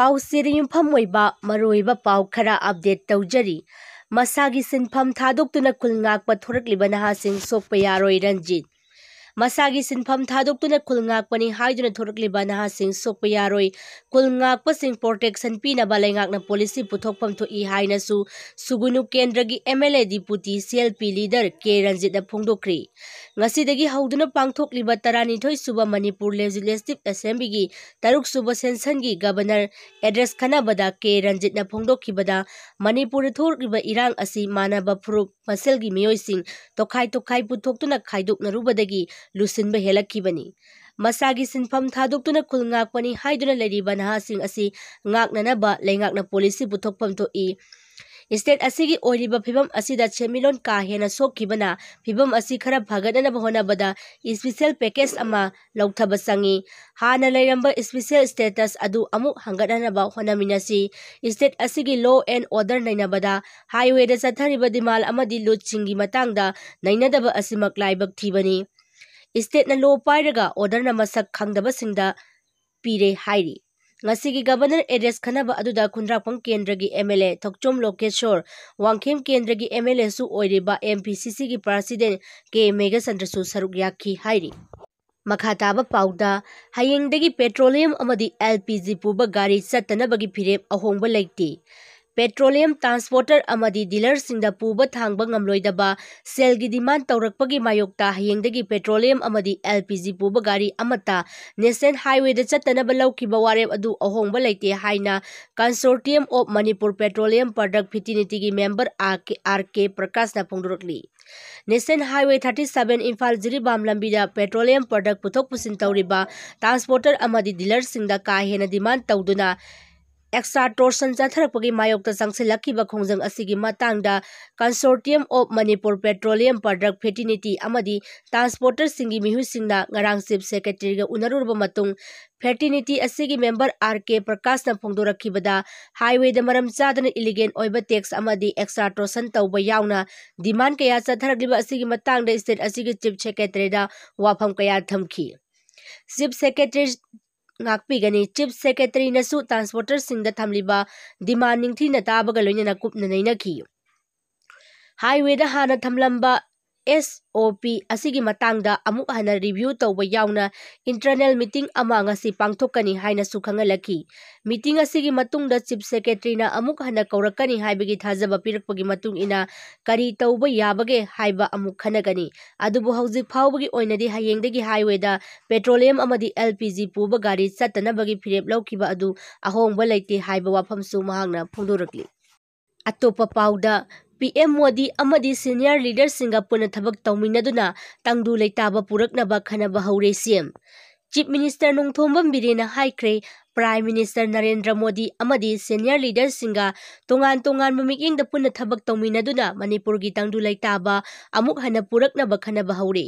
ꯄꯥꯎꯆꯦꯗ ꯌꯨꯝꯐꯝ ꯑꯣꯏꯕ ꯃꯔꯨꯑꯣꯏꯕ ꯄꯥꯎ ꯈꯔ ꯑꯞꯗꯦꯠ ꯇꯧꯖꯔꯤ ꯃꯁꯥꯒꯤ ꯁꯤꯟꯐꯝ ꯊꯥꯗꯣꯛꯇꯨꯅ ꯈꯨꯜ ꯉꯥꯛꯄ ꯊꯣꯔꯛꯂꯤꯕ ꯅꯍꯥꯁꯤꯡ ꯁꯣꯛꯄ ꯌꯥꯔꯣꯏ ꯔꯟꯖꯤꯠ ꯃꯁꯥꯒꯤ ꯁꯤꯟꯐꯝ ꯊꯥꯗꯣꯛꯇꯨꯅ ꯈꯨꯜ ꯉꯥꯛꯄꯅꯤ ꯍꯥꯏꯗꯨꯅ ꯊꯣꯔꯛꯂꯤꯕ ꯅꯍꯥꯁꯤꯡ ꯁꯣꯛꯄ ꯌꯥꯔꯣꯏ ꯈꯨꯜ ꯉꯥꯛꯄꯁꯤꯡ ꯄ꯭ꯔꯣꯇꯦꯛꯁꯟ ꯄꯤꯅꯕ ꯂꯩꯉꯥꯛꯅ ꯄꯣꯂꯤꯁꯤ ꯄꯨꯊꯣꯛꯐꯝ ꯊꯣꯛꯏ ꯍꯥꯏꯅꯁꯨ ꯁꯨꯒꯨꯅꯨ ꯀꯦꯟꯗ꯭ꯔꯒꯤ M L A deputy C L P leader K ꯔꯟꯖꯤꯠꯅ ꯐꯣꯡꯗꯣꯛꯈ꯭ꯔꯤ ꯉꯁꯤꯗꯒꯤ ꯍꯧꯗꯨꯅ ꯄꯥꯡꯊꯣꯛꯂꯤꯕ ꯇꯔꯥꯅꯤꯊꯣꯏ ꯁꯨꯕ ꯃꯅꯤꯄꯨꯔ ꯂꯦꯖꯤꯁꯂꯦꯇꯤꯕ ꯑꯦꯁꯦꯝꯕ꯭ꯂꯤꯒꯤ ꯇꯔꯨꯛ ꯁꯨꯕ ꯁꯦꯟꯁꯟꯒꯤ ꯒꯕꯔꯅꯔ ꯑꯦꯗ꯭ꯔꯦꯁ ꯈꯟꯅꯕꯗ ꯀꯦ ꯔꯟꯖꯤꯠꯅ ꯐꯣꯡꯗꯣꯛꯈꯤꯕꯗ ꯃꯅꯤꯄꯨꯔꯗ ꯊꯣꯛꯂꯤꯕ ꯏꯔꯥꯡ ꯑꯁꯤ ꯃꯥꯟꯅꯕ ꯐꯨꯔꯨꯞ ꯃꯁꯦꯜꯒꯤ ꯃꯤꯑꯣꯏꯁꯤꯡ ꯇꯣꯈꯥꯏ ꯇꯣꯈꯥꯏ ꯄꯨꯊꯣꯛꯇꯨꯅ ꯈꯥꯏꯗꯣꯛꯅꯔꯨꯕꯗꯒꯤ लुसिनब हेलक्की मसागी सिंफम थादुक्तुना खुलगापनी हाइदुना लेरीबा नहासिंग असी इस्टेट असीगी ओरीबा फिबम असीदा छेमिलोन काहेना सोखिबना फिबम असी खरा भगदनब होनाबदा स्पेशल पैकेज अमा लौथब संगी हाना लेरंब स्पेशल स्टेटस अदु अमु इस्टेट असीगी लॉ एंड ऑर्डर नैनाबदा हाईवेदा सथरिबदि माल अमादि लुचिंगी मतांगदा नैनादब असी ꯏꯁꯇꯦꯠꯅ ꯂꯣ ꯄꯥꯏꯔꯒ ꯑꯣꯔꯗꯔꯅ ꯃꯁꯛ ꯈꯪꯗꯕꯁꯤꯡꯗ ꯄꯤꯔꯦ ꯍꯥꯏꯔꯤ ꯉꯁꯤꯒꯤ ꯒꯕꯔꯅꯔ ꯑꯦꯗ꯭ꯔꯦꯁ ꯈꯟꯅꯕ ꯑꯗꯨꯗ ꯈꯨꯟꯗ꯭ꯔꯥꯛꯄꯝ ꯀꯦꯟꯗ꯭ꯔꯒꯤ M L A Thokchom Lokeshwar ꯋꯥꯡꯈꯦꯝ ꯀꯦꯟꯗ꯭ꯔꯒꯤ ꯑꯦꯝ ꯑꯦꯜ ꯑꯦꯁꯨ ꯑꯣꯏꯔꯤꯕ ꯑꯦꯝ ꯄꯤ ꯁꯤ ꯁꯤꯒꯤ ꯄ꯭ꯔꯁꯤꯗꯦꯟ ꯀꯦ ꯃꯦꯘꯆꯟꯗ꯭ꯔꯁꯨ ꯁꯔꯨꯛ ꯌꯥꯈꯤ ꯍꯥꯏꯔꯤ ꯃꯈꯥ ꯇꯥꯕ ꯄꯥꯎꯗ ꯍꯌꯦꯡꯗꯒꯤ ꯄꯦꯇ꯭ꯔꯣꯂꯤꯌꯝ ꯑꯃꯗꯤ ꯑꯦꯜ ꯄꯤ ꯖꯤ ꯄꯨꯕ ꯒꯥꯔꯤ ꯆꯠꯇꯅꯕꯒꯤ ꯐꯤꯔꯦꯞ ꯑꯍꯣꯡꯕ ꯂꯩꯇꯦ पेट्रोलियम ट्रांसपोर्टर डीलर्स पुब थाब सेल की डिमांड तौरपी मायोग हयेंगे पेट्रोलियम एल पी जी पुब गाड़ी नेशनल हाईवे चतनाब वेब अहोंब लेते हैं consortium of Manipur petroleum product fraternity की मेम्बर आर के प्रकाश ने पुदरक्ली national highway thirty seven Imphal Jiribam लंबी पेट्रोलियम प्रोडक्ट पुथ पुसीन ट्रांसपोर्टर डीलर्स का हेन डिमांड तौदना एक्सट्रा टोरसन की मायोग चंसीब खोजी consortium of Manipur petroleum petroleum product fraternity transporters मूसना चीफ सेक्रेटरी उनरूरबू फेटिनीटी की मेबर आर के प्रकाश ने फोदरबद हाईवे चादन इलीगें टेक्स एक्सट्रा टोरसन तब यौन डिमान क्या चाथरबीब स्टेट चीफ सेक्रेटरी वफम क्या थमी चीफ सेक्रेटरी ꯉꯥꯛꯄꯤꯒꯅꯤ ꯆꯤꯞ ꯁꯦꯀ꯭ꯔꯦꯇꯔꯤꯅꯁꯨ ꯇ꯭ꯔꯥꯟꯁꯄꯣꯔꯇꯔꯁꯤꯡꯗ ꯊꯝꯂꯤꯕ ꯗꯤꯃꯥꯟ ꯅꯤꯡꯊꯤꯅ ꯇꯥꯕꯒ ꯂꯣꯏꯅꯅ ꯀꯨꯞꯅ ꯅꯩꯅꯈꯤ ꯍꯥꯏꯋꯦꯗ ꯍꯥꯟꯅ ꯊꯝꯂꯝꯕ ꯑꯦꯁ ꯑꯣ ꯄꯤ ꯑꯁꯤꯒꯤ ꯃꯇꯥꯡꯗ ꯑꯃꯨꯛ ꯍꯟꯅ ꯔꯤꯚꯤꯌꯨ ꯇꯧꯕ ꯌꯥꯎꯅ ꯏꯟꯇꯔꯅꯦꯜ ꯃꯤꯇꯤꯡ ꯑꯃ ꯉꯁꯤ ꯄꯥꯡꯊꯣꯛꯀꯅꯤ ꯍꯥꯏꯅꯁꯨ ꯈꯪꯍꯜꯂꯛꯈꯤ ꯃꯤꯇꯤꯡ ꯑꯁꯤꯒꯤ ꯃꯇꯨꯡꯗ ꯆꯤꯞ ꯁꯦꯀ꯭ꯔꯦꯇꯔꯤꯅ ꯑꯃꯨꯛ ꯍꯟꯅ ꯀꯧꯔꯛꯀꯅꯤ ꯍꯥꯏꯕꯒꯤ ꯊꯥꯖꯕ ꯄꯤꯔꯛꯄꯒꯤ ꯃꯇꯨꯡ ꯏꯟꯅ ꯀꯔꯤ ꯇꯧꯕ ꯌꯥꯕꯒꯦ ꯍꯥꯏꯕ ꯑꯃꯨꯛ ꯈꯟꯅꯒꯅꯤ ꯑꯗꯨꯕꯨ ꯍꯧꯖꯤꯛ ꯐꯥꯎꯕꯒꯤ ꯑꯣꯏꯅꯗꯤ ꯍꯌꯦꯡꯗꯒꯤ ꯍꯥꯏꯋꯦꯗ ꯄꯦꯇ꯭ꯔꯣꯂꯤꯌꯝ ꯑꯃꯗꯤ ꯑꯦꯜ ꯄꯤ ꯖꯤ ꯄꯨꯕ ꯒꯥꯔꯤ ꯆꯠꯇꯅꯕꯒꯤ ꯐꯤꯔꯦꯞ ꯂꯧꯈꯤꯕ ꯑꯗꯨ ꯑꯍꯣꯡꯕ ꯂꯩꯇꯦ ꯍꯥꯏꯕ ꯋꯥꯐꯝꯁꯨ ꯃꯍꯥꯛꯅ ꯐꯣꯡꯗꯣꯔꯛꯂꯤ ꯑꯇꯣꯞꯄ ꯄꯥꯎꯗ ꯄꯤ ꯑꯦꯝ ꯃꯣꯗꯤ ꯑꯃꯗꯤ ꯁꯤꯅꯤꯌꯔ ꯂꯤꯗꯔꯁꯤꯡꯒ ꯄꯨꯟꯅ ꯊꯕꯛ ꯇꯧꯃꯤꯟꯅꯗꯨꯅ ꯇꯪꯗꯨ ꯂꯩꯇꯥꯕ ꯄꯨꯔꯛꯅꯕ ꯈꯟꯅꯕ ꯍꯧꯔꯦ C M chief minister Nongthombam ꯕꯤꯔꯦꯟꯅ ꯍꯥꯏꯈ꯭ꯔꯦ ꯄ꯭ꯔꯥꯏꯝ ꯃꯤꯅꯤꯁꯇꯔ ꯅꯔꯦꯟꯗ꯭ꯔ ꯃꯣꯗꯤ ꯑꯃꯗꯤ ꯁꯦꯅꯤꯌꯔ ꯂꯤꯗꯔꯁꯤꯡꯒ ꯇꯣꯉꯥꯟ ꯇꯣꯉꯥꯟꯕ ꯃꯤꯠꯌꯦꯡꯗ ꯄꯨꯟꯅ ꯊꯕꯛ ꯇꯧꯃꯤꯟꯅꯗꯨꯅ ꯃꯅꯤꯄꯨꯔꯒꯤ ꯇꯪꯗꯨ ꯂꯩꯇꯥꯕ ꯑꯃꯨꯛ ꯍꯟꯅ ꯄꯨꯔꯛꯅꯕ ꯈꯟꯅꯕ ꯍꯧꯔꯤ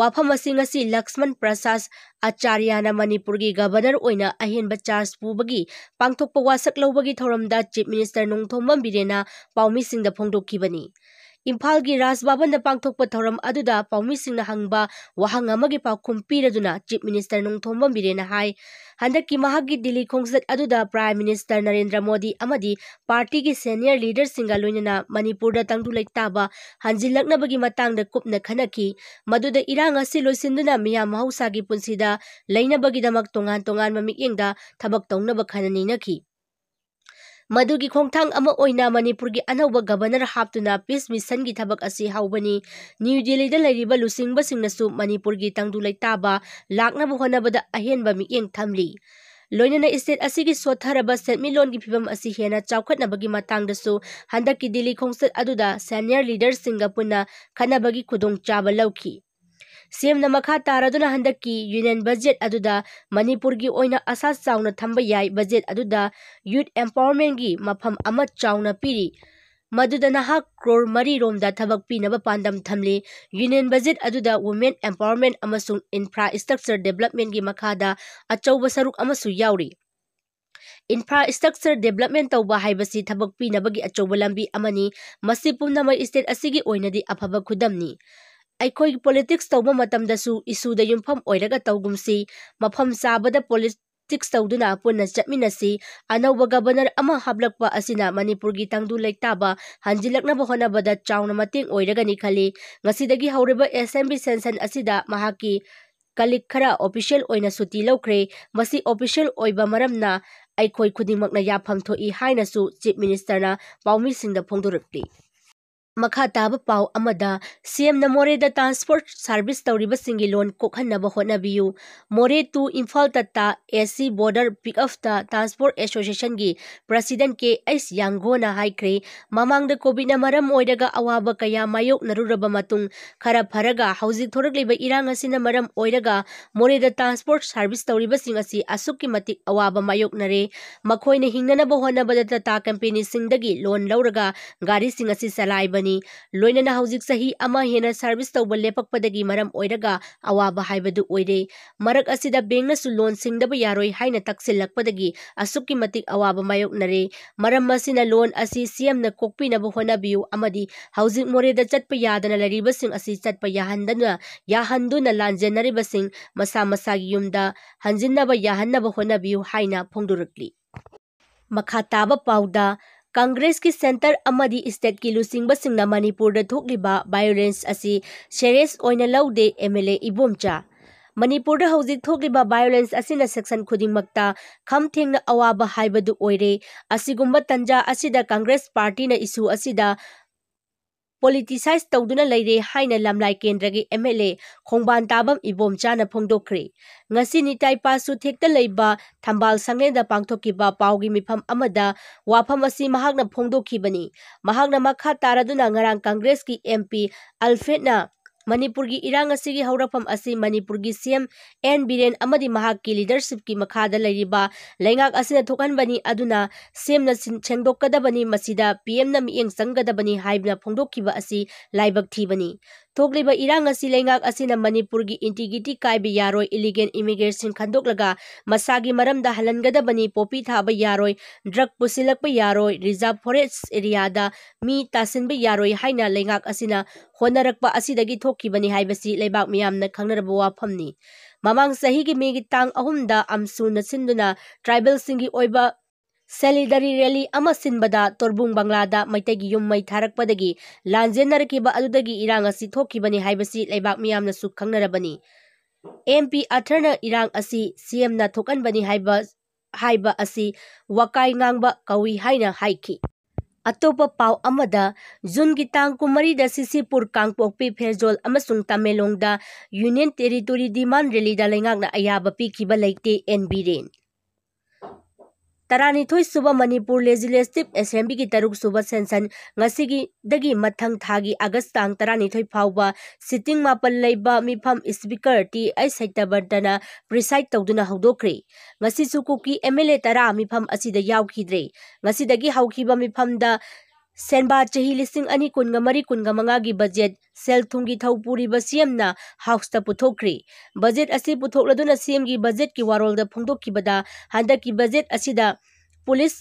ꯋꯥꯐꯝ ꯑꯁꯤ ꯉꯁꯤ ꯂꯛꯁꯃꯟ ꯄ꯭ꯔꯁꯥꯁ ꯑꯆꯥꯔꯌꯥꯅ ꯃꯅꯤꯄꯨꯔꯒꯤ ꯒꯕꯔꯅꯔ ꯑꯣꯏꯅ ꯑꯍꯦꯟꯕ ꯆꯥꯔꯖ ꯄꯨꯕꯒꯤ ꯄꯥꯡꯊꯣꯛꯄ ꯋꯥꯁꯛ ꯂꯧꯕꯒꯤ ꯊꯧꯔꯝꯗ ꯆꯤꯞ ꯃꯤꯅꯤꯁꯇꯔ ꯅꯣꯡꯊꯣꯝꯕꯝ ꯕꯤꯔꯦꯟꯅ ꯄꯥꯎꯃꯤꯁꯤꯡꯗ ꯐꯣꯡꯗꯣꯛꯈꯤꯕꯅꯤ ꯏꯝꯐꯥꯜꯒꯤ ꯔꯥꯖ ꯚꯕꯟꯗ ꯄꯥꯡꯊꯣꯛꯄ ꯊꯧꯔꯝ ꯑꯗꯨꯗ ꯄꯥꯎꯃꯤꯁꯤꯡꯅ ꯍꯪꯕ ꯋꯥꯍꯪ ꯑꯃꯒꯤ ꯄꯥꯎꯈꯨꯝ ꯄꯤꯔꯗꯨꯅ ꯆꯤꯐ ꯃꯤꯅꯤꯁꯇꯔ ꯅꯣꯡꯊꯣꯝꯕꯝ ꯕꯤꯔꯦꯟꯅ ꯍꯥꯏ ꯍꯟꯗꯛꯀꯤ ꯃꯍꯥꯛꯀꯤ ꯗꯤꯜꯂꯤ ꯈꯣꯡꯆꯠ ꯑꯗꯨꯗ ꯄ꯭ꯔꯥꯏꯝ ꯃꯤꯅꯤꯁꯇꯔ ꯅꯔꯦꯟꯗ꯭ꯔ ꯃꯣꯗꯤ ꯑꯃꯗꯤ ꯄꯥꯔꯇꯤꯒꯤ ꯁꯦꯅꯤꯌꯔ ꯂꯤꯗꯔꯁꯤꯡꯒ ꯂꯣꯏꯅꯅ ꯃꯅꯤꯄꯨꯔꯗ ꯇꯪꯗꯨ ꯂꯩꯇꯥꯕ ꯍꯟꯖꯤꯜꯂꯛꯅꯕꯒꯤ ꯃꯇꯥꯡꯗ ꯀꯨꯞꯅ ꯈꯟꯅꯈꯤ ꯃꯗꯨꯗ ꯏꯔꯥꯡ ꯑꯁꯤ ꯂꯣꯏꯁꯤꯟꯗꯨꯅ ꯃꯤꯌꯥꯝ ꯃꯍꯧꯁꯥꯒꯤ ꯄꯨꯟꯁꯤꯗ ꯂꯩꯅꯕꯒꯤꯗꯃꯛ ꯇꯣꯉꯥꯟ ꯇꯣꯉꯥꯟꯕ ꯃꯤꯠꯌꯦꯡꯗ ꯊꯕꯛ ꯇꯧꯅꯕ ꯈꯟꯅ ꯅꯩꯅꯈꯤ ꯃꯗꯨꯒꯤ ꯈꯣꯡꯊꯥꯡ ꯑꯃ ꯑꯣꯏꯅ ꯃꯅꯤꯄꯨꯔꯒꯤ ꯑꯅꯧꯕ ꯒꯕꯔꯅꯔ ꯍꯥꯞꯇꯨꯅ ꯄꯤꯁ ꯃꯤꯁꯟꯒꯤ ꯊꯕꯛ ꯑꯁꯤ ꯍꯧꯕꯅꯤ ꯅ꯭ꯌꯨ ꯗꯤꯜꯂꯤꯗ ꯂꯩꯔꯤꯕ ꯂꯨꯆꯤꯡꯕꯁꯤꯡꯅꯁꯨ ꯃꯅꯤꯄꯨꯔꯒꯤ ꯇꯪꯗꯨ ꯂꯩꯇꯥꯕ ꯂꯥꯛꯅꯕ ꯍꯣꯠꯅꯕꯗ ꯑꯍꯦꯟꯕ ꯃꯤꯠꯌꯦꯡ ꯊꯝꯂꯤ ꯂꯣꯏꯅꯅ ꯏꯁꯇꯦꯠ ꯑꯁꯤꯒꯤ ꯁꯣꯊꯔꯕ ꯁꯦꯟꯃꯤꯠꯂꯣꯟꯒꯤ ꯐꯤꯕꯝ ꯑꯁꯤ ꯍꯦꯟꯅ ꯆꯥꯎꯈꯠꯅꯕꯒꯤ ꯃꯇꯥꯡꯗꯁꯨ ꯍꯟꯗꯛꯀꯤ ꯗꯤꯜꯂꯤ ꯈꯣꯡꯆꯠ ꯑꯗꯨꯗ ꯁꯦꯅꯤꯌꯔ ꯂꯤꯗꯔꯁꯤꯡꯒ ꯄꯨꯟꯅ ꯈꯟꯅꯕꯒꯤ ꯈꯨꯗꯣꯡꯆꯥꯕ ꯂꯧꯈꯤ ꯁꯦꯝꯅ ꯃꯈꯥ ꯇꯥꯔꯗꯨꯅ ꯍꯟꯗꯛꯀꯤ ꯌꯨꯅꯤꯌꯟ ꯕꯖꯦꯠ ꯑꯗꯨꯗ ꯃꯅꯤꯄꯨꯔꯒꯤ ꯑꯣꯏꯅ ꯑꯁꯥ ꯆꯥꯎꯅ ꯊꯝꯕ ꯌꯥꯏ ꯕꯖꯦꯠ ꯑꯗꯨꯗ ꯌꯨꯠ ꯑꯦꯝꯄꯥꯋꯔꯃꯦꯟꯒꯤ ꯃꯐꯝ ꯑꯃ ꯆꯥꯎꯅ ꯄꯤꯔꯤ ꯃꯗꯨꯗ ꯅꯍꯥꯛ ꯀ꯭ꯔꯣꯔ ꯃꯔꯤꯔꯣꯝꯗ ꯊꯕꯛ ꯄꯤꯅꯕ ꯄꯥꯟꯗꯝ ꯊꯝꯂꯤ ꯌꯨꯅꯤꯌꯟ ꯕꯖꯦꯠ ꯑꯗꯨꯗ ꯋꯨꯃꯦꯟ ꯑꯦꯝꯄꯥꯋꯔꯃꯦꯟ ꯑꯃꯁꯨꯡ ꯏꯟꯐ꯭ꯔꯥꯁ꯭ꯇꯔꯛꯆꯔ ꯗꯦꯕꯂꯞꯃꯦꯟꯒꯤ ꯃꯈꯥꯗ ꯑꯆꯧꯕ ꯁꯔꯨꯛ ꯑꯃꯁꯨ ꯌꯥꯎꯔꯤ ꯏꯟꯐ꯭ꯔꯥꯁ꯭ꯇꯔꯛꯆꯔ ꯗꯦꯕꯂꯞꯃꯦꯟ ꯇꯧꯕ ꯍꯥꯏꯕꯁꯤ ꯊꯕꯛ ꯄꯤꯅꯕꯒꯤ ꯑꯆꯧꯕ ꯂꯝꯕꯤ ꯑꯃꯅꯤ ꯃꯁꯤ ꯄꯨꯝꯅꯃꯛ ꯏꯁꯇꯦꯠ ꯑꯁꯤꯒꯤ ꯑꯣꯏꯅꯗꯤ ꯑꯐꯕ ꯈꯨꯗꯝꯅꯤ ꯑꯩꯈꯣꯏꯒꯤ ꯄꯣꯂꯤꯇꯤꯛꯁ ꯇꯧꯕ ꯃꯇꯝꯗꯁꯨ ꯏꯁꯨꯗ ꯌꯨꯝꯐꯝ ꯑꯣꯏꯔꯒ ꯇꯧꯒꯨꯝꯁꯤ ꯃꯐꯝ ꯆꯥꯕꯗ ꯄꯣꯂꯤꯇꯤꯛꯁ ꯇꯧꯗꯨꯅ ꯄꯨꯟꯅ ꯆꯠꯃꯤꯟꯅꯁꯤ ꯑꯅꯧꯕ ꯒꯕꯔꯅꯔ ꯑꯃ ꯍꯥꯞꯂꯛꯄ ꯑꯁꯤꯅ ꯃꯅꯤꯄꯨꯔꯒꯤ ꯇꯪꯗꯨ ꯂꯩꯇꯥꯕ ꯍꯟꯖꯤꯜꯂꯛꯅꯕ ꯍꯣꯠꯅꯕꯗ ꯆꯥꯎꯅ ꯃꯇꯦꯡ ꯑꯣꯏꯔꯒꯅꯤ ꯈꯜꯂꯤ ꯉꯁꯤꯗꯒꯤ ꯍꯧꯔꯤꯕ ꯑꯦꯁꯦꯝꯕ꯭ꯂꯤ ꯁꯦꯟꯁꯟ ꯑꯁꯤꯗ ꯃꯍꯥꯛꯀꯤ ꯀꯂꯤꯛ ꯈꯔ ꯑꯣꯐꯤꯁꯤꯌꯦꯜ ꯑꯣꯏꯅ ꯁꯨꯇꯤ ꯂꯧꯈ꯭ꯔꯦ ꯃꯁꯤ ꯑꯣꯐꯤꯁꯤꯌꯦꯜ ꯑꯣꯏꯕ ꯃꯔꯝꯅ ꯑꯩꯈꯣꯏ ꯈꯨꯗꯤꯡꯃꯛꯅ ꯌꯥꯐꯝ ꯊꯣꯛꯏ ꯍꯥꯏꯅꯁꯨ ꯆꯤꯐ ꯃꯤꯅꯤꯁꯇꯔꯅ ꯄꯥꯎꯃꯤꯁꯤꯡꯗ ꯐꯣꯡꯗꯣꯔꯛꯂꯤ ꯃꯈꯥ ꯇꯥꯕ ꯄꯥꯎ ꯑꯃꯗ ꯁꯤꯑꯦꯝꯅ ꯃꯣꯔꯦꯗ ꯇ꯭ꯔꯥꯟꯁꯄꯣꯔꯠ ꯁꯥꯔꯚꯤꯁ ꯇꯧꯔꯤꯕꯁꯤꯡꯒꯤ ꯂꯣꯟ ꯀꯣꯛꯍꯟꯅꯕ ꯍꯣꯠꯅꯕꯤꯌꯨ ꯃꯣꯔꯦ ꯇꯨ ꯏꯝꯐꯥꯜ ꯇꯠꯇꯥ ꯑꯦꯁꯤ ꯕꯣꯔꯗꯔ ꯄꯤꯛ ꯑꯞꯇ ꯇ꯭ꯔꯥꯟꯁꯄꯣꯔꯠ ꯑꯦꯁꯣꯁꯤꯌꯦꯁꯟꯒꯤ ꯄ꯭ꯔꯁꯤꯗꯦꯟ ꯀꯦ ꯑꯩꯁ ꯌꯥꯡꯒꯣꯅ ꯍꯥꯏꯈ꯭ꯔꯦ ꯃꯃꯥꯡꯗ ꯀꯣꯚꯤꯗꯅ ꯃꯔꯝ ꯑꯣꯏꯔꯒ ꯑꯋꯥꯕ ꯀꯌꯥ ꯃꯥꯌꯣꯛꯅꯔꯨꯔꯕ ꯃꯇꯨꯡ ꯈꯔ ꯐꯔꯒ ꯍꯧꯖꯤꯛ ꯊꯣꯔꯛꯂꯤꯕ ꯏꯔꯥꯡ ꯑꯁꯤꯅ ꯃꯔꯝ ꯑꯣꯏꯔꯒ ꯃꯣꯔꯦꯗ ꯇ꯭ꯔꯥꯟꯁꯄꯣꯔꯠ ꯁꯥꯔꯚꯤꯁ ꯇꯧꯔꯤꯕꯁꯤꯡ ꯑꯁꯤ ꯑꯁꯨꯛꯀꯤ ꯃꯇꯤꯛ ꯑꯋꯥꯕ ꯃꯥꯌꯣꯛꯅꯔꯦ ꯃꯈꯣꯏꯅ ꯍꯤꯡꯅꯅꯕ ꯍꯣꯠꯅꯕꯗ ꯇꯇꯥ ꯀꯝꯄꯦꯅꯤꯁꯤꯡꯗꯒꯤ ꯂꯣꯟ ꯂꯧꯔꯒ ꯒꯥꯔꯤꯁꯤꯡ ꯑꯁꯤ ꯆꯂꯥꯏꯕꯅꯤ ꯍꯥꯏꯕꯅꯤ ꯂꯣꯏꯅꯅ ꯍꯧꯖꯤꯛ ꯆꯍꯤ ꯑꯃ ꯍꯦꯟꯅ ꯁꯔꯚꯤꯁ ꯇꯧꯕ ꯂꯦꯞꯄꯛꯄꯗꯒꯤ ꯃꯔꯝ ꯑꯣꯏꯔꯒ ꯑꯋꯥꯕ ꯍꯥꯏꯕꯗꯨ ꯑꯣꯏꯔꯦ ꯃꯔꯛ ꯑꯁꯤꯗ ꯕꯦꯡꯅꯁꯨ ꯂꯣꯟ ꯁꯤꯡꯗꯕ ꯌꯥꯔꯣꯏ ꯍꯥꯏꯅ ꯇꯛꯁꯤꯜꯂꯛꯄꯗꯒꯤ ꯑꯁꯨꯛꯀꯤ ꯃꯇꯤꯛ ꯑꯋꯥꯕ ꯃꯥꯌꯣꯛꯅꯔꯦ ꯃꯔꯝ ꯑꯁꯤꯅ ꯂꯣꯟ ꯑꯁꯤ ꯁꯤꯑꯦꯝꯅ ꯀꯣꯛꯄꯤꯅꯕ ꯍꯣꯠꯅꯕꯤꯌꯨ ꯑꯃꯗꯤ ꯍꯧꯖꯤꯛ ꯃꯣꯔꯦꯗ ꯆꯠꯄ ꯌꯥꯗꯅ ꯂꯩꯔꯤꯕꯁꯤꯡ ꯑꯁꯤ ꯆꯠꯄ ꯌꯥꯍꯟꯗꯨꯅ ꯌꯥꯍꯟꯗꯨꯅ ꯂꯥꯟꯖꯦꯟꯅꯔꯤꯕꯁꯤꯡ ꯃꯁꯥ ꯃꯁꯥꯒꯤ ꯌꯨꯝꯗ ꯍꯟꯖꯤꯟꯅꯕ ꯌꯥꯍꯟꯅꯕ ꯍꯣꯠꯅꯕꯤꯌꯨ ꯍꯥꯏꯅ ꯐꯣꯡꯗꯣꯔꯛꯂꯤ ꯃꯈꯥ ꯇꯥꯕ ꯄꯥꯎꯗ ꯀꯪꯒ꯭ꯔꯦꯁꯀꯤ ꯁꯦꯟꯇꯔ ꯑꯃꯗꯤ ꯏꯁꯇꯦꯠꯀꯤ ꯂꯨꯆꯤꯡꯕꯁꯤꯡꯅ ꯃꯅꯤꯄꯨꯔꯗ ꯊꯣꯛꯂꯤꯕ ꯚꯥꯌꯣꯂꯦꯟꯁ ꯑꯁꯤ ꯁꯦꯔꯦꯁ ꯑꯣꯏꯅ ꯂꯧꯗꯦ ꯑꯦꯝ ꯑꯦꯜ ꯑꯦ ꯏꯕꯣꯝꯆꯥ ꯃꯅꯤꯄꯨꯔꯗ ꯍꯧꯖꯤꯛ ꯊꯣꯛꯂꯤꯕ ꯚꯥꯌꯣꯂꯦꯟꯁ ꯑꯁꯤꯅ ꯁꯦꯛꯁꯟ ꯈꯨꯗꯤꯡꯃꯛꯇ ꯈꯝ ꯊꯦꯡꯅ ꯑꯋꯥꯕ ꯍꯥꯏꯕꯗꯨ ꯑꯣꯏꯔꯦ ꯑꯁꯤꯒꯨꯝꯕ ꯇꯟꯖꯥ ꯑꯁꯤꯗ ꯀꯪꯒ꯭ꯔꯦꯁ ꯄꯥꯔꯇꯤꯅ ꯏꯁꯨ ꯑꯁꯤꯗ ꯄꯣꯂꯤꯇꯤꯁꯥꯏꯁ ꯇꯧꯗꯨꯅ ꯂꯩꯔꯦ ꯍꯥꯏꯅ ꯂꯝꯂꯥꯏ ꯀꯦꯟꯗ꯭ꯔꯒꯤ ꯑꯦꯝ ꯑꯦꯜ ꯑꯦ ꯈꯣꯡꯕꯥꯟ ꯇꯥꯕꯝ ꯏꯕꯣꯝꯆꯥꯅ ꯐꯣꯡꯗꯣꯛꯈ꯭ꯔꯦ ꯉꯁꯤ ꯅꯤꯇꯥꯏ ꯄꯥꯁꯨꯊꯦꯛꯇ ꯂꯩꯕ ꯊꯝꯕꯥꯜ ꯁꯪꯂꯦꯟꯗ ꯄꯥꯡꯊꯣꯛꯈꯤꯕ ꯄꯥꯎꯒꯤ ꯃꯤꯐꯝ ꯑꯃꯗ ꯋꯥꯐꯝ ꯑꯁꯤ ꯃꯍꯥꯛꯅ ꯐꯣꯡꯗꯣꯛꯈꯤꯕꯅꯤ ꯃꯍꯥꯛꯅ ꯃꯈꯥ ꯇꯥꯔꯗꯨꯅ ꯉꯔꯥꯡ ꯀꯪꯒ꯭ꯔꯦꯁꯀꯤ ꯑꯦꯝ ꯄꯤ ꯑꯜꯐ꯭ꯔꯦꯗꯅ मनपुर की इरांग की हौरफम मणिपुर की सीएम एन बीरेन की लीडरशिप की मखाद लेना सेमन सेंदोकदी पी एम मीएंग चंगदी फोदी लाइब थीबनी थोलीब इरा मनपुर की इंटीग्रिटी कायब यारो इलीगेल इमीग्रेसन खनोलग मसाद हलनगदबनी पोपी थाब यारो ड्रग पुसीप यारो रिजर्व फोरेस्ट एरिया मी ताब यारो है लेना होनरपनेबाक खब वाफमी ममान चाह की मे की तंग अहम ट्राइबल ꯁꯦꯂꯤꯗꯔꯤ ꯔꯦꯂꯤ ꯑꯃ ꯁꯤꯟꯕꯗ ꯇꯣꯔꯕꯨꯡ ꯕꯪꯒ꯭ꯂꯥꯗ ꯃꯩꯇꯩꯒꯤ ꯌꯨꯝ ꯃꯩ ꯊꯥꯔꯛꯄꯗꯒꯤ ꯂꯥꯟꯖꯦꯟꯅꯔꯛꯈꯤꯕ ꯑꯗꯨꯗꯒꯤ ꯏꯔꯥꯡ ꯑꯁꯤ ꯊꯣꯛꯈꯤꯕꯅꯤ ꯍꯥꯏꯕꯁꯤ ꯂꯩꯕꯥꯛ ꯃꯤꯌꯥꯝꯅꯁꯨ ꯈꯪꯅꯔꯕꯅꯤ ꯑꯦꯝ ꯄꯤ ꯑꯊꯔꯅ ꯏꯔꯥꯡ ꯑꯁꯤ ꯁꯤ ꯑꯦꯝꯅ ꯊꯣꯛꯍꯟꯕꯅꯤ ꯍꯥꯏꯕ ꯍꯥꯏꯕ ꯑꯁꯤ ꯋꯥꯀꯥꯏ ꯉꯥꯡꯕ ꯀꯧꯏ ꯍꯥꯏꯅ ꯍꯥꯏꯈꯤ ꯑꯇꯣꯞꯄ ꯄꯥꯎ ꯑꯃꯗ ꯖꯨꯟꯒꯤ ꯇꯥꯡ ꯀꯨꯟꯃꯔꯤꯗ ꯁꯤꯁꯤꯄꯨꯔ ꯀꯥꯡꯄꯣꯛꯄꯤ ꯐꯦꯖꯣꯜ ꯑꯃꯁꯨꯡ ꯇꯃꯦꯡꯂꯣꯡꯗ ꯌꯨꯅꯤꯌꯟ ꯇꯦꯔꯤꯇꯣꯔꯤ ꯗꯤꯃꯥꯟ ꯔꯦꯂꯤꯗ ꯂꯩꯉꯥꯛꯅ ꯑꯌꯥꯕ ꯄꯤꯈꯤꯕ ꯂꯩꯇꯦ ꯑꯦꯟ ꯕꯤꯔꯦꯟ ꯇꯔꯥꯅꯤꯊꯣꯏ ꯁꯨꯕ ꯃꯅꯤꯄꯨꯔ ꯂꯦꯖꯤꯂꯦꯁꯇꯤꯞ ꯑꯦꯁꯦꯝꯕ꯭ꯂꯤꯒꯤ ꯇꯔꯨꯛ ꯁꯨꯕ ꯁꯦꯟꯁꯟ ꯉꯁꯤꯒꯤꯗꯒꯤ ꯃꯊꯪ ꯊꯥꯒꯤ ꯑꯥꯒꯁ ꯇꯥꯡ ꯇꯔꯥꯅꯤꯊꯣꯏ ꯐꯥꯎꯕ ꯁꯤꯇꯤꯡ ꯃꯥꯄꯜ ꯂꯩꯕ ꯃꯤꯐꯝ ꯏꯁꯄꯤꯀꯔ ꯇꯤ ꯑꯩꯁ ꯍꯩꯇꯕꯔꯗꯅ ꯄ꯭ꯔꯤꯁꯥꯏꯠ ꯇꯧꯗꯨꯅ ꯍꯧꯗꯣꯛꯈ꯭ꯔꯦ ꯉꯁꯤꯁꯨ ꯀꯨꯀꯤ ꯑꯦꯝ ꯑꯦꯜ ꯑꯦ ꯇꯔꯥ ꯃꯤꯐꯝ ꯑꯁꯤꯗ ꯌꯥꯎꯈꯤꯗ꯭ꯔꯦ ꯉꯁꯤꯗꯒꯤ ꯍꯧꯈꯤꯕ ꯃꯤꯐꯝꯗ ꯁꯦꯟꯕꯥ ꯆꯍꯤ ꯂꯤꯁꯤꯡ ꯑꯅꯤ ꯀꯨꯟꯒ ꯃꯔꯤ ꯀꯨꯟꯒ ꯃꯉꯥꯒꯤ ꯕꯖꯦꯠ ꯁꯦꯜ ꯊꯨꯝꯒꯤ ꯊꯧ ꯄꯨꯔꯤꯕ ꯁꯤ ꯑꯦꯝꯅ ꯍꯥꯎꯁꯇ ꯄꯨꯊꯣꯛꯈ꯭ꯔꯤ ꯕꯖꯦꯠ ꯑꯁꯤ ꯄꯨꯊꯣꯛꯂꯗꯨꯅ ꯁꯤ ꯑꯦꯝꯒꯤ ꯕꯖꯦꯠꯀꯤ ꯋꯥꯔꯣꯜꯗ ꯐꯣꯡꯗꯣꯛꯈꯤꯕꯗ ꯍꯟꯗꯛꯀꯤ ꯕꯖꯦꯠ ꯑꯁꯤꯗ ꯄꯨꯂꯤꯁ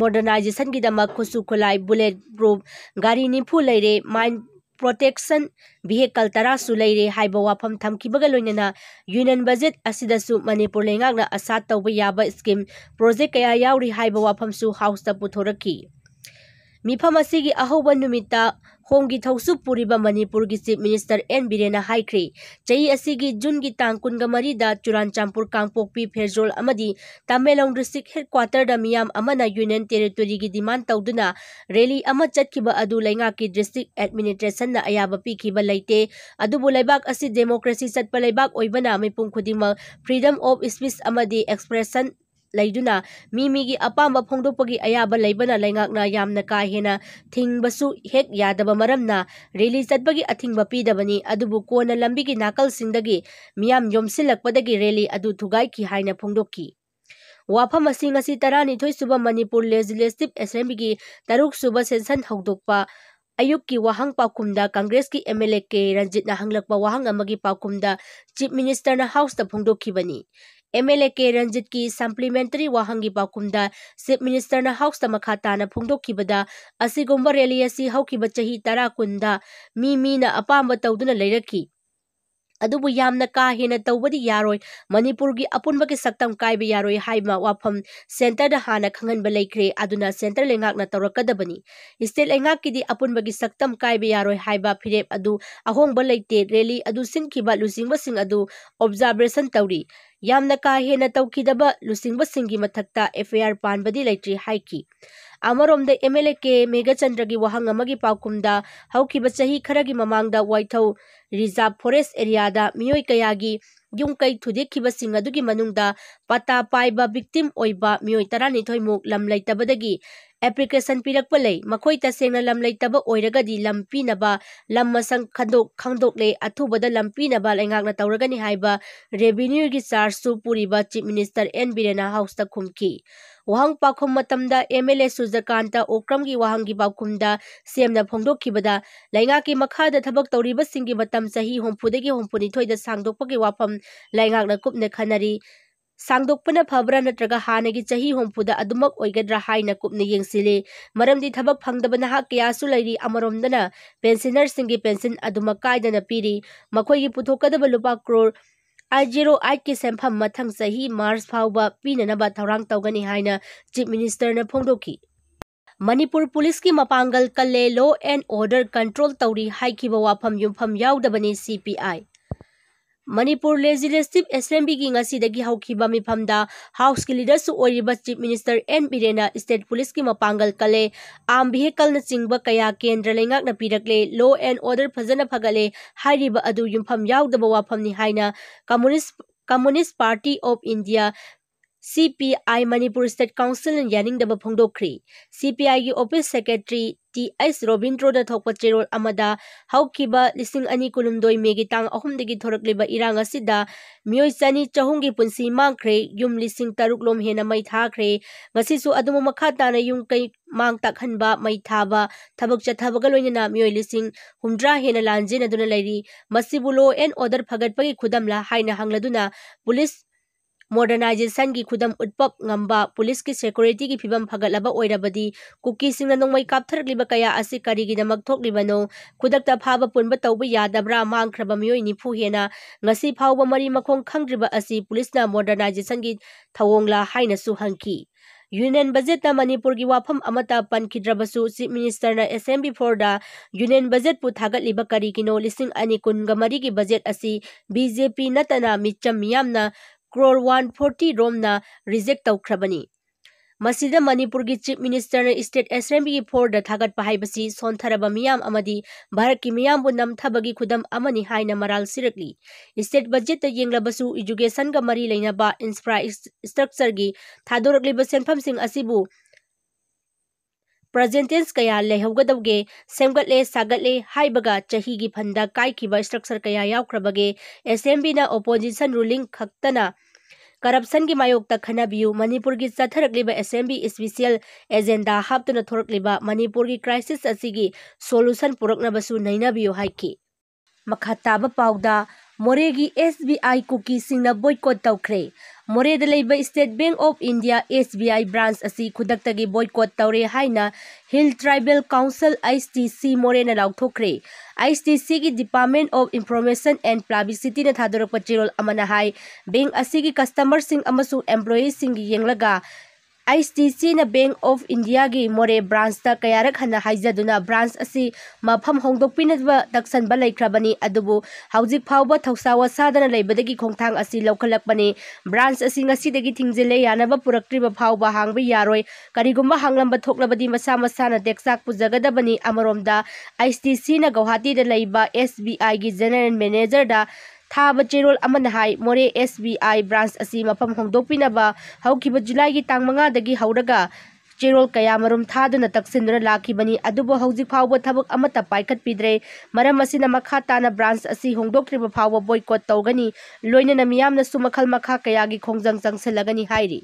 ꯃꯣꯗꯔꯅꯥꯏꯖꯦꯁꯟꯒꯤꯗꯃꯛ ꯈꯨꯠꯁꯨ ꯈꯨꯠꯂꯥꯏ ꯕꯨꯂꯦꯠ ꯄ꯭ꯔꯨꯐ ꯒꯥꯔꯤ ꯅꯤꯐꯨ ꯂꯩꯔꯦ ꯃꯥꯏꯟ ꯄ꯭ꯔꯣꯇꯦꯛꯁꯟ ꯚꯤꯍꯦꯀꯜ ꯇꯔꯥꯁꯨ ꯂꯩꯔꯦ ꯍꯥꯏꯕ ꯋꯥꯐꯝ ꯊꯝꯈꯤꯕꯒ ꯂꯣꯏꯅꯅ ꯌꯨꯅꯤꯌꯟ ꯕꯖꯦꯠ ꯑꯁꯤꯗꯁꯨ ꯃꯅꯤꯄꯨꯔ ꯂꯩꯉꯥꯛꯅ ꯑꯁꯥ ꯇꯧꯕ ꯌꯥꯕ ꯁ꯭ꯀꯤꯝ ꯄ꯭ꯔꯣꯖꯦꯛ ꯀꯌꯥ ꯌꯥꯎꯔꯤ ꯍꯥꯏꯕ ꯋꯥꯐꯝꯁꯨ ꯍꯥꯎꯁꯇ ꯄꯨꯊꯣꯔꯛꯈꯤ मिफम की अहब होम की थौसु मनपुर की चीफ मिनीस्टर एन बीरें हाई चयी असी जून की तंग मरीद चुरान चापुर कांपोपी फेजोल तमेलों हेडक्वाटर मियाम यूनियन टेरीटोरी की डिमांड तौदना रैली चब की डिस्ट्रिक एडमिनीस्ट्रेसन अयाब पीबे डेमोक्रेसी चतना मीपू खुद फ्रीडम ऑफ स्पीच एक्सप्रेसन लेना अपाब फोदोपी अब लेना का हेन थीबू हेक याद रैली चत अथिब पीदबी अब कौन की नाकल मैं योमसीपी रैली थी है फोदी वाफम तरह सूब मनपुर लेजिस्लेटिव एसेंब्ली की तरुक सूब सेंसन होदप अयुग की वहांग पाखुम कांग्रेस की M L A K Ranjit हंगल वहांग पाखुम चीफ मिनीस्टर हाउस फोदी ꯑꯦꯝ.ꯑꯦꯜ.ꯑꯦ. ꯀꯦ. ꯔꯟꯖꯤꯠꯀꯤ ꯁꯄ꯭ꯂꯤꯃꯦꯟꯇꯔꯤ ꯋꯥꯍꯪꯒꯤ ꯄꯥꯎꯈꯨꯝꯗ ꯆꯤꯐ ꯃꯤꯅꯤꯁꯇꯔꯅ ꯍꯥꯎꯁꯇ ꯃꯈꯥ ꯇꯥꯅ ꯐꯣꯡꯗꯣꯛꯈꯤꯕꯗ ꯑꯁꯤꯒꯨꯝꯕ ꯔꯦꯜꯂꯤ ꯑꯁꯤ ꯍꯧꯈꯤꯕ ꯆꯍꯤ ꯇꯔꯥ ꯀꯨꯟ ꯗ ꯃꯤ ꯃꯤꯅ ꯑꯄꯥꯝꯕ ꯇꯧꯗꯨꯅ ꯂꯩꯔꯛꯈꯤ꯫ अब का हेन तबदी मनपुर की अपुब की सक है वाफम सेंटर हाँ खाब लेखे सेंटर लेना तौरकदबनी इस्टेट लेना की अपुब की सक कब फिर अब अहोब लेते रैली लुचिबिंग ओब्जर्वेसन तौरी यामना का हेन तौखीद लुचिबिंग मथक्ता एफ आई आर पानी है ꯑꯃꯔꯣꯝꯗ ꯑꯦꯝ ꯑꯦꯜ ꯑꯦ ꯀꯦ ꯃꯦꯘꯆꯟꯗ꯭ꯔꯒꯤ ꯋꯥꯍꯪ ꯑꯃꯒꯤ ꯄꯥꯎꯈꯨꯝꯗ ꯍꯧꯈꯤꯕ ꯆꯍꯤ ꯈꯔꯒꯤ ꯃꯃꯥꯡꯗ ꯋꯥꯏꯊꯧ ꯔꯤꯖꯥꯕ ꯐꯣꯔꯦꯁ ꯑꯦꯔꯤꯌꯥꯗ ꯃꯤꯑꯣꯏ ꯀꯌꯥꯒꯤ ꯌꯨꯝ ꯀꯩ ꯊꯨꯗꯦꯛꯈꯤꯕꯁꯤꯡ ꯑꯗꯨꯒꯤ ꯃꯅꯨꯡꯗ पता पाइब विक्तिम मई तरह एप्लीकेशन पीरप ले तसेंग लम लेब लम पीनब लम मसंग खो खे अथुबद लम पीनब लेना तौरगनी है रेवन्यू की चार्ज पुरीब चीफ मिनीस्टर एन बीरेना हाउस खुमी वहां पाखम M L A Sujakant Okram की वहां की पाखुम सेम की मखाद तौरीबी चाह हूँ हूँ निथोद सांदोपे लेना कूपन खनरी सांदोपना फबर नग हाने की चाही हमफुद अदमग्रेन कूपनी थब फंगदब नहा क्यासुरी पेंशनर सिंह पेंशन कायदन पीरी मखोई पुथोकद लुप क्रोर आई जीरो आई की सैम मथ चही मार्च फाव पीनब थौरान तौगनी है चीफ मिनीस्टर फोदी मनपुर पुलिस की मपांगल कल लो एंड ऑर्डर कंट्रोल तौरी वाफम युफम यादबनी आई मणिपुर लेजिस्लेटिव एसेंब्लीब मिफम हाउस की leader chief minister N Biren state police की मपांगल कले आम वेहकल चिंब क्या केंद्र लेकिन पीरक्ले लो एंड ऑर्डर फजन फगले युफम यादव वाफमनी communist communist party of India CPI Manipur state ꯀꯥꯎꯟꯁꯤꯜꯅ ꯌꯥꯅꯤꯡꯗꯕ ꯐꯣꯡꯗꯣꯛꯈ꯭ꯔꯤ ꯁꯤꯄꯤꯑꯥꯏꯒꯤ ꯑꯣꯐꯤꯁ ꯁꯦꯀ꯭ꯔꯦꯇꯔꯤ ꯇꯤ ꯑꯩꯁ ꯔꯣꯕꯤꯟꯗ꯭ꯔꯣꯗ ꯊꯣꯛꯄ ꯆꯦꯔꯣꯜ ꯑꯃꯗ ꯍꯧꯈꯤꯕ ꯂꯤꯁꯤꯡ ꯑꯅꯤ ꯀꯨꯟꯍꯨꯝꯗꯣꯏ ꯃꯦꯒꯤ ꯇꯥꯡ ꯑꯍꯨꯝꯗꯒꯤ ꯊꯣꯔꯛꯂꯤꯕ ꯏꯔꯥꯡ ꯑꯁꯤꯗ ꯃꯤꯑꯣꯏ ꯆꯅꯤ ꯆꯍꯨꯝꯒꯤ ꯄꯨꯟꯁꯤ ꯃꯥꯡꯈ꯭ꯔꯦ ꯌꯨꯝ ꯂꯤꯁꯤꯡ ꯇꯔꯨꯛ ꯂꯣꯝ ꯍꯦꯟꯅ ꯃꯩ ꯊꯥꯈ꯭ꯔꯦ ꯉꯁꯤꯁꯨ ꯑꯗꯨꯝ ꯃꯈꯥ ꯇꯥꯅ ꯌꯨꯝ ꯀꯩ ꯃꯥꯡ ꯇꯥꯛꯍꯟꯕ ꯃꯩ ꯊꯥꯕ ꯊꯕꯛ ꯆꯠꯊꯕꯒ ꯂꯣꯏꯅꯅ ꯃꯤꯑꯣꯏ ꯂꯤꯁꯤꯡ ꯍꯨꯝꯗ꯭ꯔꯥ ꯍꯦꯟꯅ ꯂꯥꯟꯖꯦꯟꯅꯗꯨꯅ ꯂꯩꯔꯤ ꯃꯁꯤꯕꯨ ꯂꯣ ꯑꯦꯟ ꯑꯣꯔꯗꯔ ꯐꯒꯠꯄꯒꯤ ꯈꯨꯗꯝꯂ ꯍꯥꯏꯅ ꯍꯪꯂꯗꯨꯅ ꯄꯨꯂꯤꯁ मोडर्नाइजेशन की खुदम उत्पब ग पुलिस की सेकुरीटी की फिवम फगलबी कुकी नोमई कापथर कया कीदनो खुद फाब पुनब तब यादब्रा मांग्रब निफू निफूना फाव मरी मखों खब पुलिस मोडर्नाइजेशन की थवला यूनियन बजे मनपुर की वफम पनखीद्रब चीफ मिनीस्टर एसम बीफोर यूनियन बजेट पुथागल करी कि नो लिंग अनी कुन मरी की बजेट अजेपी नतना मिचम क्रोर वन फोर्टी रोम रिजेक्ट तौरबनी मणिपुर की चीफ मनीस्टर स्टेट एसेंब् की फोर थागप सौंथरब मैम भारत की मामु नमथब की खुदम मराल सिरकली स्टेट बजेट येंगू इजुकेशन मरी लेना इंफ्रास्ट्रक्चर की थादरली सेंफम प्रेजेंटेंस क्या लेगदे सेमगले सागले चही फंद कईब स्ट्रक्चर कयाब्रबे एस एम बी ओपोजिशन रूलिंग खतना करपसन की मायोक्त खनबू मनपुर की चथरली एसम बी स्पेशल एजेंडा हाथ थोरक्ब मनपुर की क्राइसीस्सी सोलूसन पुरक्नबू नईनबू है मखा ताब पाद मोरेगी एसबीआई कुकी सिंह ने बॉयकॉट तौर मोरेद state bank of India S SBI branch असी खुदक्त बॉयकॉट तौरे है hill tribal council I T C मोरें लाथोखे आई टी सी की department of information and publicity ने थादरप चेरोल बैंक कस्टमर सिंह एम्प्लॉ सिंह ꯑꯩꯁ ꯇꯤ ꯁꯤꯅ ꯕꯦꯡꯛ ꯑꯣꯐ ꯏꯟꯗꯤꯌꯥꯒꯤ ꯃꯣꯔꯦ ꯕ꯭ꯔꯥꯟꯁꯇ ꯀꯌꯥꯔꯛ ꯍꯟꯅ ꯍꯥꯏꯖꯗꯨꯅ ꯕ꯭ꯔꯥꯟꯁ ꯑꯁꯤ ꯃꯐꯝ ꯍꯣꯡꯗꯣꯛꯄꯤꯅꯕ ꯇꯛꯁꯟꯕ ꯂꯩꯈ꯭ꯔꯕꯅꯤ ꯑꯗꯨꯕꯨ ꯍꯧꯖꯤꯛ ꯐꯥꯎꯕ ꯊꯧꯁꯥ ꯋꯥꯁꯥꯗꯅ ꯂꯩꯕꯗꯒꯤ ꯈꯣꯡꯊꯥꯡ ꯑꯁꯤ ꯂꯧꯈꯠꯂꯛꯄꯅꯤ ꯕ꯭ꯔꯥꯟꯁ ꯑꯁꯤ ꯉꯁꯤꯗꯒꯤ ꯊꯤꯡꯖꯤꯜꯂꯦ ꯌꯥꯅꯕ ꯄꯨꯔꯛꯇ꯭ꯔꯤꯕ ꯐꯥꯎꯕ ꯍꯥꯡꯕ ꯌꯥꯔꯣꯏ ꯀꯔꯤꯒꯨꯝꯕ ꯍꯥꯡꯂꯝꯕ ꯊꯣꯛꯂꯕꯗꯤ ꯃꯁꯥ ꯃꯁꯥꯅ ꯇꯦꯛꯆꯥꯛ ꯄꯨꯖꯒꯗꯕꯅꯤ ꯑꯃꯔꯣꯝꯗ ꯑꯩꯁ ꯇꯤ ꯁꯤꯅ ꯒꯧꯍꯥꯇꯤꯗ ꯂꯩꯕ ꯑꯦꯁ ꯕꯤ ꯑꯥꯏꯒꯤ ꯖꯦꯅꯔꯦꯜ ꯃꯦꯅꯦꯖꯔꯗ ꯊꯥꯕ ꯆꯦꯔꯣꯜ ꯑꯃꯅ ꯍꯥꯏ ꯃꯣꯔꯦ ꯑꯦꯁ ꯕꯤ ꯑꯥꯏ ꯕ꯭ꯔꯥꯟꯁ ꯑꯁꯤ ꯃꯐꯝ ꯍꯣꯡꯗꯣꯛꯄꯤꯅꯕ ꯍꯧꯈꯤꯕ ꯖꯨꯂꯥꯏꯒꯤ ꯇꯥꯡ ꯃꯉꯥꯗꯒꯤ ꯍꯧꯔꯒ ꯆꯦꯔꯣꯜ ꯀꯌꯥꯃꯔꯨꯝ ꯊꯥꯗꯨꯅ ꯇꯛꯁꯤꯟꯗꯨꯅ ꯂꯥꯛꯈꯤꯕꯅꯤ ꯑꯗꯨꯕꯨ ꯍꯧꯖꯤꯛ ꯐꯥꯎꯕ ꯊꯕꯛ ꯑꯃꯠꯇ ꯄꯥꯏꯈꯠꯄꯤꯗ꯭ꯔꯦ ꯃꯔꯝ ꯑꯁꯤꯅ ꯃꯈꯥ ꯇꯥꯅ ꯕ꯭ꯔꯥꯟꯁ ꯑꯁꯤ ꯍꯣꯡꯗꯣꯛꯇ꯭ꯔꯤꯕ ꯐꯥꯎꯕ ꯕꯣꯏꯀꯣꯠ ꯇꯧꯒꯅꯤ ꯂꯣꯏꯅꯅ ꯃꯤꯌꯥꯝꯅꯁꯨ ꯃꯈꯜ ꯃꯈꯥ ꯀꯌꯥꯒꯤ ꯈꯣꯡꯖꯪ ꯆꯪꯁꯤꯜꯂꯒꯅꯤ ꯍꯥꯏꯔꯤ